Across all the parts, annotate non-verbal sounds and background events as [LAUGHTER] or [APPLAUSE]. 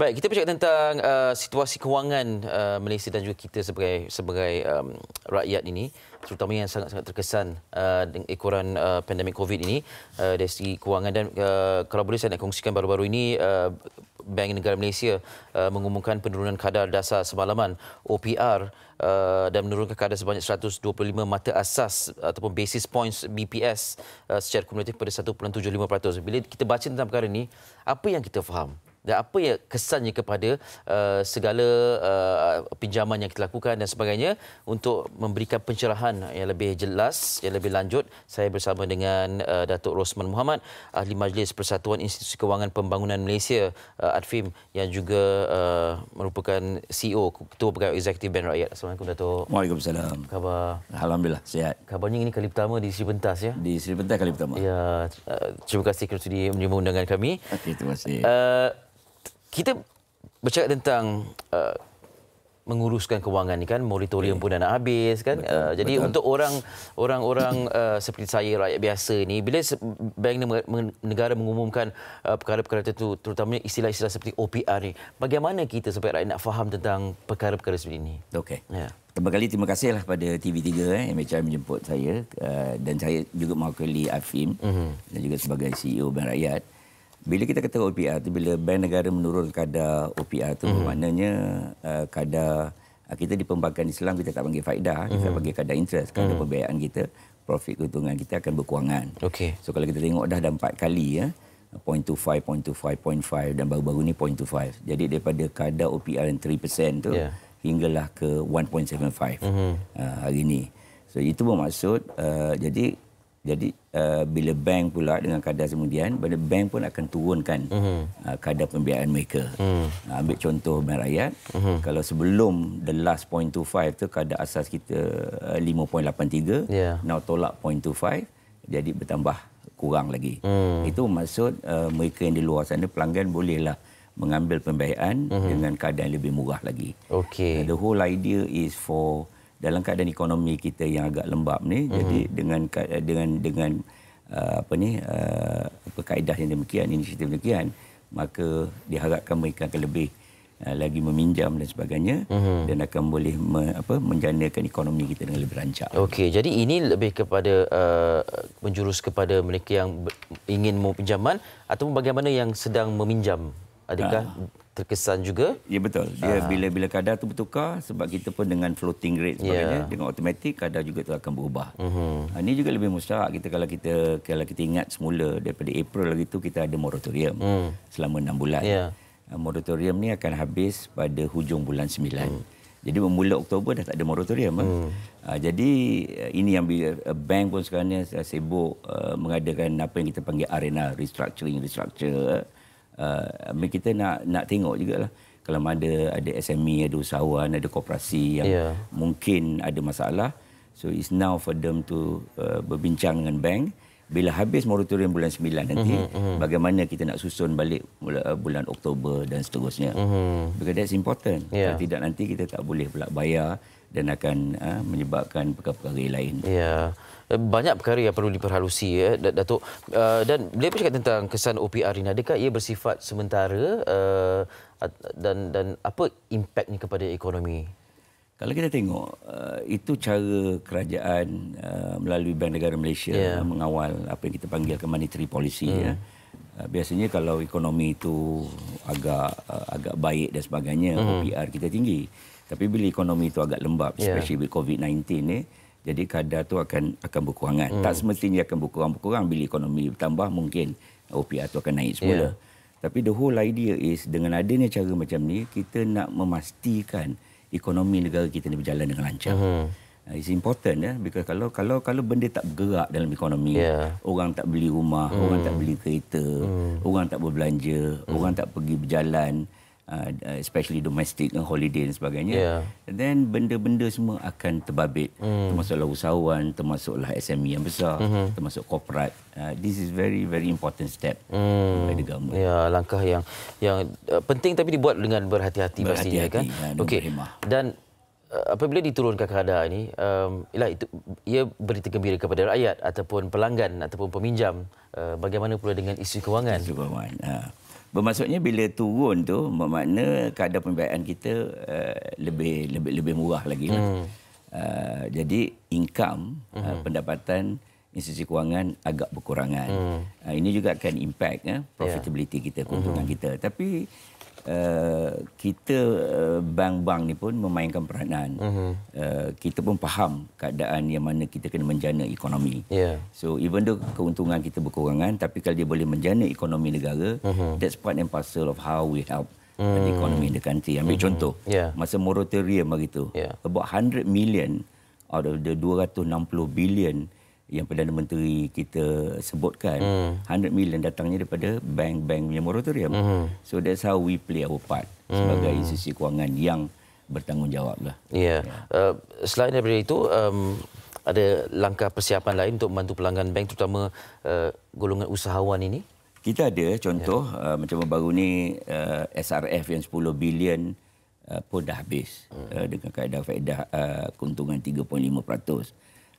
Baik, kita bercakap tentang uh, situasi kewangan uh, Malaysia dan juga kita sebagai sebagai um, rakyat ini terutama yang sangat-sangat terkesan uh, dengan ekoran uh, pandemik COVID ini uh, dari segi kewangan dan uh, kalau boleh saya nak kongsikan baru-baru ini uh, Bank Negara Malaysia uh, mengumumkan penurunan kadar dasar semalaman OPR uh, dan menurunkan kadar sebanyak 125 mata asas ataupun basis points BPS uh, secara kumulatif pada 1.75%. Bila kita baca tentang perkara ini, apa yang kita faham? dan apa ya kesannya kepada uh, segala uh, pinjaman yang kita lakukan dan sebagainya untuk memberikan pencerahan yang lebih jelas yang lebih lanjut saya bersama dengan uh, Datuk Rosman Muhammad ahli Majlis Persatuan Institusi Kewangan Pembangunan Malaysia uh, Adfim yang juga uh, merupakan CEO Ketua Pegawai Eksekutif Bank Rakyat. Assalamualaikum Datuk. Waalaikumsalam. Khabar alhamdulillah sihat. Khabarnya ini kali pertama di Sri Pentas ya. Di Sri Pentas kali pertama. Ya uh, terima kasih kerana sudi menerima undangan kami. Okay, terima kasih. Uh, kita bercakap tentang uh, menguruskan kewangan ni kan moratorium pun dah nak habis kan betul, uh, jadi betul. untuk orang orang-orang uh, seperti saya rakyat biasa ni bila bank negara mengumumkan uh, perkara-perkara tertentu terutamanya istilah-istilah seperti OPR ni bagaimana kita supaya rakyat nak faham tentang perkara-perkara seperti ini okey ya yeah. pertama kali terima kasihlah pada TV3 eh MHR menjemput saya uh, dan saya juga mewakili Afim mm-hmm. dan juga sebagai CEO Bank Rakyat bila kita kata OPR tu bila bank negara menurun kadar OPR tu mm-hmm. maknanya uh, kadar uh, kita di pembankan Islam kita tak panggil faedah mm-hmm. kita mhm. panggil kadar interest kadar mm-hmm. pembiayaan kita profit keuntungan kita akan berkuangan. Okay. So kalau kita tengok dah dah 4 kali ya 0.25 0.25 0.5 dan baru-baru ni 0.25. Jadi daripada kadar OPR yang 3% tu yeah. hinggalah ke 1.75 mm-hmm. uh, hari ni. So itu bermaksud uh, jadi jadi uh, bila bank pula dengan kadar kemudian, pada bank pun akan turunkan uh-huh. uh, kadar pembiayaan mereka. Uh-huh. Uh, ambil contoh Bank Raya, uh-huh. Mhm. kalau sebelum the last 0.25 tu kadar asas kita uh, 5.83, yeah. now tolak 0.25, jadi bertambah kurang lagi. Uh-huh. Itu maksud uh, mereka yang di luar sana pelanggan bolehlah mengambil pembiayaan uh-huh. dengan kadar yang lebih murah lagi. Okay. Uh, the whole idea is for dalam keadaan ekonomi kita yang agak lembab ni mm-hmm. jadi dengan eh, dengan dengan uh, apa ni uh, kaedah yang demikian inisiatif demikian maka diharapkan mereka akan lebih uh, lagi meminjam dan sebagainya mm-hmm. dan akan boleh me, apa menjanakan ekonomi kita dengan lebih rancak. Okey jadi ini lebih kepada uh, menjurus kepada mereka yang ingin meminjam ataupun bagaimana yang sedang meminjam adakah ha terkesan juga. Ya betul. Dia ya, ah. bila-bila uh. kadar tu bertukar sebab kita pun dengan floating rate ya. sebagainya yeah. dengan automatik kadar juga tu akan berubah. Uh mhm. ah, -huh. Ini juga lebih mustahak kita kalau kita kalau kita ingat semula daripada April lagi tu kita ada moratorium uh. selama 6 bulan. Yeah. Ya. Moratorium ni akan habis pada hujung bulan 9. Uh. Hmm. Jadi bermula Oktober dah tak ada moratorium. Eh. Hmm. Uh, jadi eh, ini yang bila, eh, bank pun sekarang ni uh, sibuk uh, mengadakan apa yang kita panggil arena restructuring, restructure. Uh, uh, kita nak nak tengok juga lah kalau ada ada SME ada usahawan ada koperasi yang yeah. mungkin ada masalah so it's now for them to uh, berbincang dengan bank bila habis moratorium bulan 9 nanti mm-hmm, bagaimana kita nak susun balik uh, bulan Oktober dan seterusnya mm-hmm. because that's important yeah. kalau tidak nanti kita tak boleh pula bayar dan akan uh, menyebabkan perkara-perkara lain ya yeah banyak perkara yang perlu diperhalusi ya Datuk uh, dan beliau pun cakap tentang kesan OPR ini adakah ia bersifat sementara uh, dan dan apa impaknya kepada ekonomi kalau kita tengok uh, itu cara kerajaan uh, melalui Bank Negara Malaysia yeah. uh, mengawal apa yang kita panggil ke monetary policy mm. ya. Uh, biasanya kalau ekonomi itu agak uh, agak baik dan sebagainya mm. OPR kita tinggi. Tapi bila ekonomi itu agak lembab yeah. especially with COVID-19 ni eh, jadi kadar itu akan akan berkurangan. Mm. Tak semestinya akan berkurang-berkurang bila ekonomi bertambah mungkin OPR itu akan naik semula. Yeah. Tapi the whole idea is dengan adanya cara macam ni kita nak memastikan ekonomi negara kita ni berjalan dengan lancar. Mm-hmm. It's important ya, yeah? because kalau kalau kalau benda tak bergerak dalam ekonomi, yeah. orang tak beli rumah, mm. orang tak hmm. beli kereta, mm. orang tak berbelanja, mm. orang tak pergi berjalan, Uh, uh, especially domestic uh, holiday dan sebagainya yeah. then benda-benda semua akan terbabit mm. termasuklah usahawan termasuklah SME yang besar mm-hmm. termasuk korporat uh, this is very very important step mm. by the government ya yeah, langkah yang yang uh, penting tapi dibuat dengan berhati-hati, berhati pastinya kan ya, dan okay. berhemah dan uh, apabila diturunkan keadaan ini um, ialah itu ia berita gembira kepada rakyat ataupun pelanggan ataupun peminjam uh, bagaimana pula dengan isu kewangan isu kewangan uh. Bermaksudnya bila turun tu bermakna kadar pembiayaan kita uh, lebih lebih lebih murah lagi lah. Hmm. Uh, jadi income uh, hmm. pendapatan institusi kewangan agak berkurangan. Hmm. Uh, ini juga akan impact uh, profitability yeah. kita, keuntungan mm-hmm. kita. Tapi uh, kita uh, bank-bank ni pun memainkan peranan. Mm-hmm. Uh, kita pun faham keadaan yang mana kita kena menjana ekonomi. Yeah. So even though keuntungan kita berkurangan, tapi kalau dia boleh menjana ekonomi negara, mm-hmm. that's part and parcel of how we help mm-hmm. the hmm. economy in the country. Ambil mm-hmm. contoh, yeah. masa moratorium begitu, yeah. about 100 million out of the 260 billion yang Perdana Menteri kita sebutkan hmm. 100 million datangnya daripada bank-bank punya moratorium. Hmm. So that's how we play our part hmm. sebagai institusi kewangan yang bertanggungjawab lah. Yeah. Ya. Ya. Yeah. Uh, selain daripada itu um, ada langkah persiapan lain untuk membantu pelanggan bank terutama uh, golongan usahawan ini? Kita ada contoh yeah. Ya. uh, macam baru ni uh, eh, SRF yang 10 bilion uh, pun dah habis hmm. uh, dengan kaedah faedah uh, keuntungan 3.5%.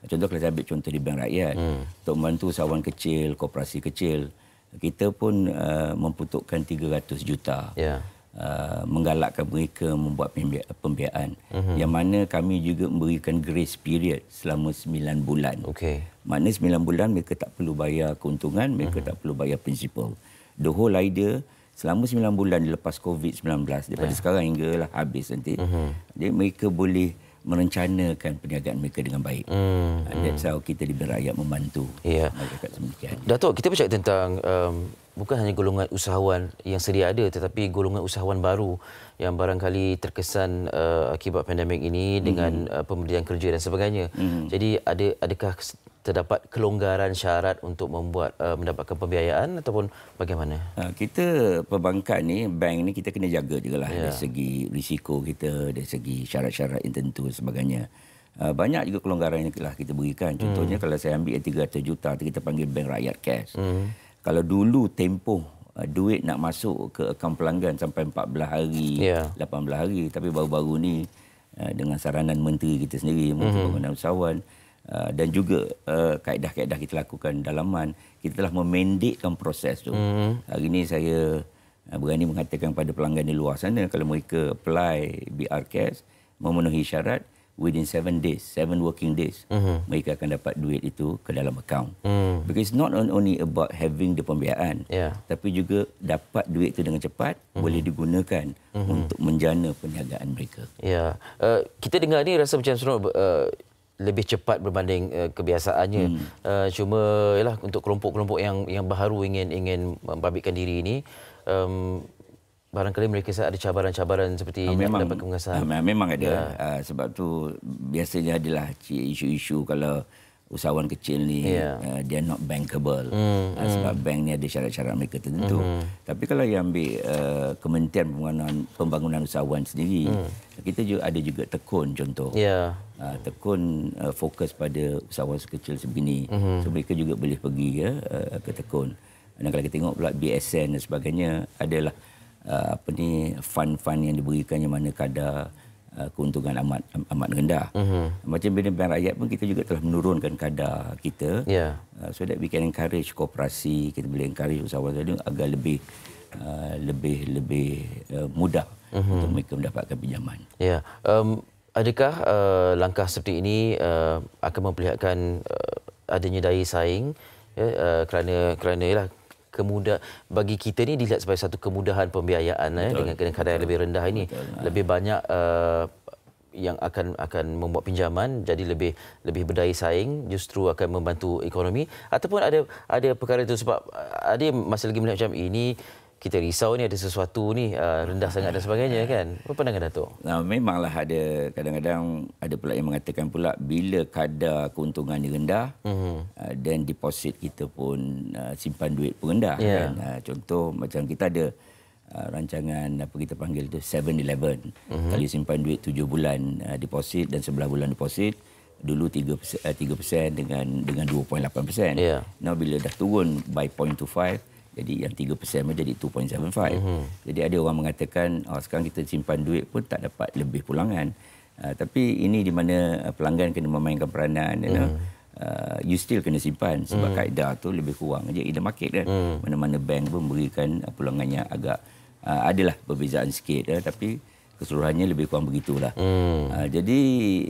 Contoh kalau saya ambil contoh di bank rakyat hmm. untuk membantu usahawan kecil, koperasi kecil, kita pun uh, memputukkan 300 juta. Ya. Yeah. Uh, menggalakkan mereka membuat pembiayaan uh-huh. Mhm. yang mana kami juga memberikan grace period selama 9 bulan. Okey. Maknanya 9 bulan mereka tak perlu bayar keuntungan, mereka uh-huh. tak perlu bayar principal. The whole idea selama 9 bulan lepas COVID-19 daripada yeah. sekarang hinggalah habis nanti. Uh-huh. Mhm. Jadi mereka boleh merencanakan perniagaan mereka dengan baik. Hmm. That's hmm. how kita di rakyat membantu. Ya. Yeah. Datuk, kita bercakap tentang um, bukan hanya golongan usahawan yang sedia ada tetapi golongan usahawan baru yang barangkali terkesan uh, akibat pandemik ini dengan hmm. uh, pemberian kerja dan sebagainya. Hmm. Jadi ada adakah terdapat kelonggaran syarat untuk membuat uh, mendapatkan pembiayaan ataupun bagaimana? Uh, kita perbankan ni, bank ni kita kena jaga juga lah yeah. dari segi risiko kita, dari segi syarat-syarat yang tentu sebagainya. Uh, banyak juga kelonggaran yang telah kita berikan. Hmm. Contohnya hmm. kalau saya ambil 300 juta, kita panggil bank rakyat cash. Hmm. Kalau dulu tempoh uh, duit nak masuk ke akaun pelanggan sampai 14 hari, yeah. Ya. 18 hari. Tapi baru-baru ni uh, dengan saranan menteri kita sendiri, Menteri hmm. Pembangunan Usahawan, Uh, dan juga uh, kaedah-kaedah kita lakukan dalaman kita telah memendekkan proses tu. Hmm. Hari ini saya uh, berani mengatakan pada pelanggan di luar sana kalau mereka apply BR cash memenuhi syarat within 7 days, 7 working days, hmm. mereka akan dapat duit itu ke dalam akaun. Hmm. Because not only about having the pembiayaan yeah. tapi juga dapat duit itu dengan cepat hmm. boleh digunakan hmm. untuk menjana perniagaan mereka. Yeah. Uh, kita dengar ini rasa macam seronok uh, lebih cepat berbanding uh, kebiasaannya. Hmm. Uh, cuma ialah untuk kelompok-kelompok yang yang baru ingin ingin membabitkan diri ini um, barangkali mereka ada cabaran-cabaran seperti uh, memang, dapat kemengasan. Ah, memang ada ya. uh, sebab tu biasanya adalah isu-isu kalau usahawan kecil ni yeah. uh, dia not bankable mm, uh, hmm. sebab mm. bank ni ada syarat-syarat mereka tertentu mm tapi kalau yang ambil uh, kementerian pembangunan, pembangunan usahawan sendiri mm. kita juga ada juga tekun contoh yeah. uh, tekun uh, fokus pada usahawan kecil sebegini mm-hmm. so mereka juga boleh pergi ya uh, ke tekun dan kalau kita tengok pula BSN dan sebagainya adalah uh, apa ni fund-fund yang diberikan yang mana kadar Uh, keuntungan amat amat rendah. Uh-huh. Macam bila bank rakyat pun kita juga telah menurunkan kadar kita. Yeah. Uh, so that we can encourage kooperasi, kita boleh encourage usahawan itu agar lebih uh, lebih lebih uh, mudah uh-huh. untuk mereka mendapatkan pinjaman. Ya. Yeah. Um, adakah uh, langkah seperti ini uh, akan memperlihatkan uh, adanya daya saing ya, uh, kerana kerana ialah kemudah bagi kita ni dilihat sebagai satu kemudahan pembiayaan eh, dengan kadar yang lebih rendah ini Betul. lebih banyak uh, yang akan akan membuat pinjaman jadi lebih lebih berdaya saing justru akan membantu ekonomi ataupun ada ada perkara itu sebab eh, ada masih lagi melihat macam ini kita risau ni ada sesuatu ni uh, rendah sangat dan sebagainya kan. Apa pandangan Datuk? Nah, memanglah ada kadang-kadang ada pula yang mengatakan pula bila kadar keuntungan rendah dan mhm. uh-huh. deposit kita pun uh, simpan duit pun rendah yeah. kan. Uh, contoh macam kita ada uh, rancangan apa kita panggil tu 7-Eleven. uh mhm. Kalau simpan duit 7 bulan uh, deposit dan 11 bulan deposit dulu 3 3% uh, dengan dengan 2.8%. Yeah. Now bila dah turun by 0.25 jadi yang 3% menjadi 2.75. Uh-huh. Jadi ada orang mengatakan oh, sekarang kita simpan duit pun tak dapat lebih pulangan. Uh, tapi ini di mana ah, pelanggan kena memainkan peranan. You, uh-huh. know? Uh, you still kena simpan sebab uh-huh. kaedah tu lebih kurang. Jadi in the market kan, uh-huh. mana-mana bank pun memberikan pulangannya agak uh, adalah perbezaan sikit. Eh, tapi keseluruhannya lebih kurang begitulah. Hmm. Uh, jadi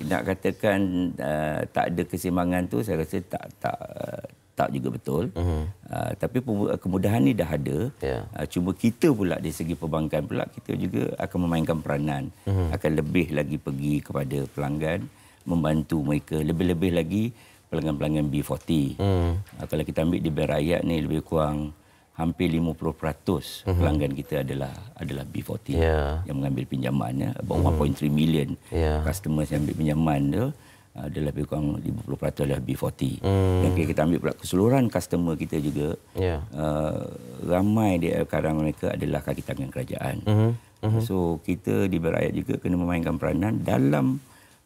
nak katakan uh, tak ada kesimbangan tu saya rasa tak tak uh, tak juga betul. Uh-huh. Uh, tapi kemudahan ni dah ada. Yeah. Uh, ah, cuma kita pula di segi perbankan pula kita juga akan memainkan peranan. Uh-huh. Akan lebih lagi pergi kepada pelanggan membantu mereka lebih-lebih lagi pelanggan-pelanggan B40. Uh-huh. Uh, kalau kita ambil di Bank ni lebih kurang hampir 50% uh-huh. Mhm. pelanggan kita adalah adalah B40 yeah. yang mengambil pinjaman ya. About uh-huh. 1.3 million yeah. customers yang ambil pinjaman tu. Uh, ada ah, uh, lebih kurang 50% lah, b 40. Hmm. Okay, kita ambil pula keseluruhan customer kita juga. Yeah. Ya. Uh, ramai di kadang mereka adalah kaki tangan kerajaan. Mm-hmm. So kita di berayat juga kena memainkan peranan dalam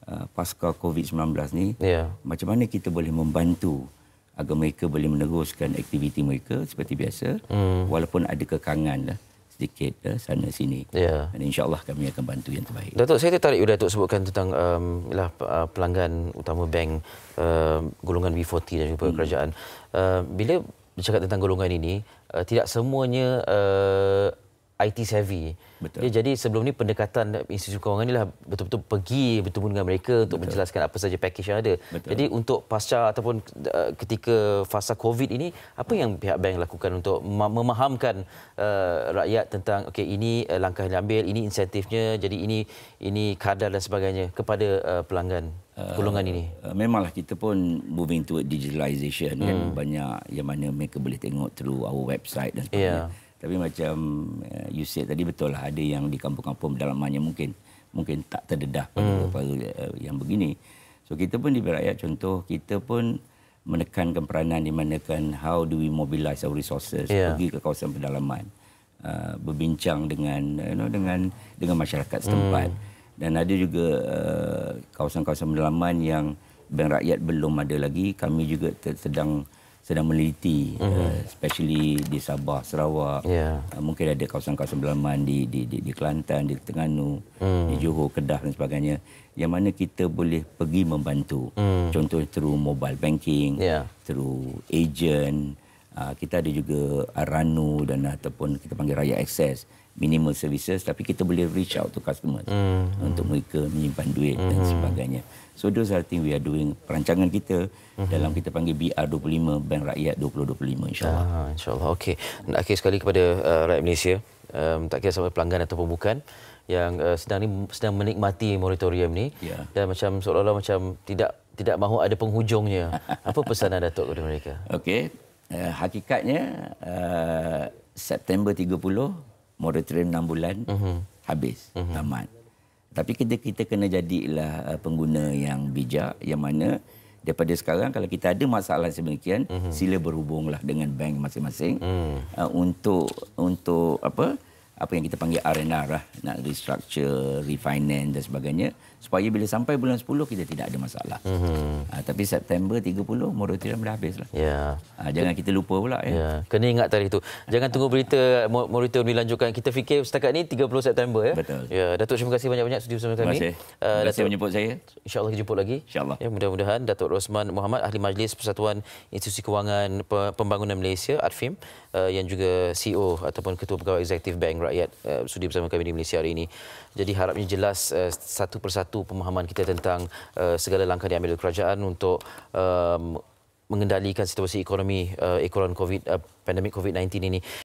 uh, pasca COVID-19 ni. Yeah. Macam mana kita boleh membantu agar mereka boleh meneruskan aktiviti mereka seperti biasa mm. walaupun ada kekangan lah sedikit uh, sana sini. Yeah. Dan insyaAllah kami akan bantu yang terbaik. Datuk, saya tertarik sudah Datuk sebutkan tentang um, lah, pelanggan utama bank uh, golongan B40 dan juga hmm. kerajaan. Uh, bila bercakap tentang golongan ini, uh, tidak semuanya uh, IT savvy. Betul. Ya, jadi sebelum ni pendekatan institusi kewangan lah betul-betul pergi bertemu dengan mereka untuk Betul. menjelaskan apa saja pakej yang ada. Betul. Jadi untuk pasca ataupun eh, ketika fasa COVID ini apa yang pihak bank lakukan untuk memahamkan uh, rakyat tentang okay ini eh, langkah yang diambil, ini insentifnya, jadi ini ini kadar dan sebagainya kepada uh, pelanggan golongan uh, ini. Uh, memanglah kita pun moving to digitalisation kan. hmm. kan banyak yang mana mereka boleh tengok through our website dan sebagainya. Yeah. Tapi macam uh, you said tadi betul lah ada yang di kampung-kampung dalamannya mungkin mungkin tak terdedah pada hmm. uh, yang begini. So kita pun di rakyat contoh kita pun menekankan peranan di mana kan how do we mobilize our resources yeah. pergi ke kawasan pedalaman uh, berbincang dengan you know dengan dengan masyarakat setempat hmm. dan ada juga uh, kawasan-kawasan pedalaman yang bank rakyat belum ada lagi kami juga sedang ter- sedang meliti, mm-hmm. uh, especially di Sabah Sarawak yeah. uh, mungkin ada kawasan-kawasan belaman di di di, di Kelantan di Terengganu mm. di Johor Kedah dan sebagainya yang mana kita boleh pergi membantu mm. contohnya through mobile banking yeah. through agent uh, kita ada juga Aranu dan ataupun kita panggil Raya Access minimal services tapi kita boleh reach out to customer mm-hmm. untuk mereka menyimpan duit mm-hmm. dan hmm. sebagainya. So those are things we are doing perancangan kita mm-hmm. dalam kita panggil BR25 Bank Rakyat 2025 insyaallah. Ah, insyaallah. Okey. Nak okay, sekali kepada uh, rakyat Malaysia um, tak kira sama pelanggan ataupun bukan yang uh, sedang ni sedang menikmati moratorium ni yeah. dan macam seolah-olah macam tidak tidak mahu ada penghujungnya. [LAUGHS] Apa pesanan Datuk kepada mereka? Okey. Uh, hakikatnya uh, September 30 moratorium 6 bulan uh-huh. habis uh-huh. tamat tapi kita kita kena jadilah uh, pengguna yang bijak yang mana daripada sekarang kalau kita ada masalah sebegian uh-huh. Mhm. sila berhubunglah dengan bank masing-masing uh-huh. untuk untuk apa apa yang kita panggil arena lah nak restructure refinance dan sebagainya supaya bila sampai bulan 10 kita tidak ada masalah. Mm-hmm. Uh, tapi September 30 moratorium dah habis lah. Yeah. Ya. Uh, jangan kita lupa pula ya. Yeah. Kena ingat tarikh itu. Jangan tunggu berita moratorium dilanjutkan. Kita fikir setakat ini 30 September ya. Betul. Ya, yeah. Datuk terima kasih banyak-banyak sudi bersama kami. Terima kasih. Ah, uh, menjemput saya. Insya-Allah kita jumpa lagi. Insya-Allah. Ya, mudah-mudahan Datuk Rosman Muhammad Ahli Majlis Persatuan Institusi Kewangan Pembangunan Malaysia ADFIM ah, yang juga CEO ataupun Ketua Pegawai Eksekutif Bank Rakyat uh, sudi bersama kami di Malaysia hari ini. Jadi harapnya jelas satu persatu satu pemahaman kita tentang uh, segala langkah diambil oleh kerajaan untuk um, mengendalikan situasi ekonomi uh, ekoran COVID uh, pandemik COVID-19 ini.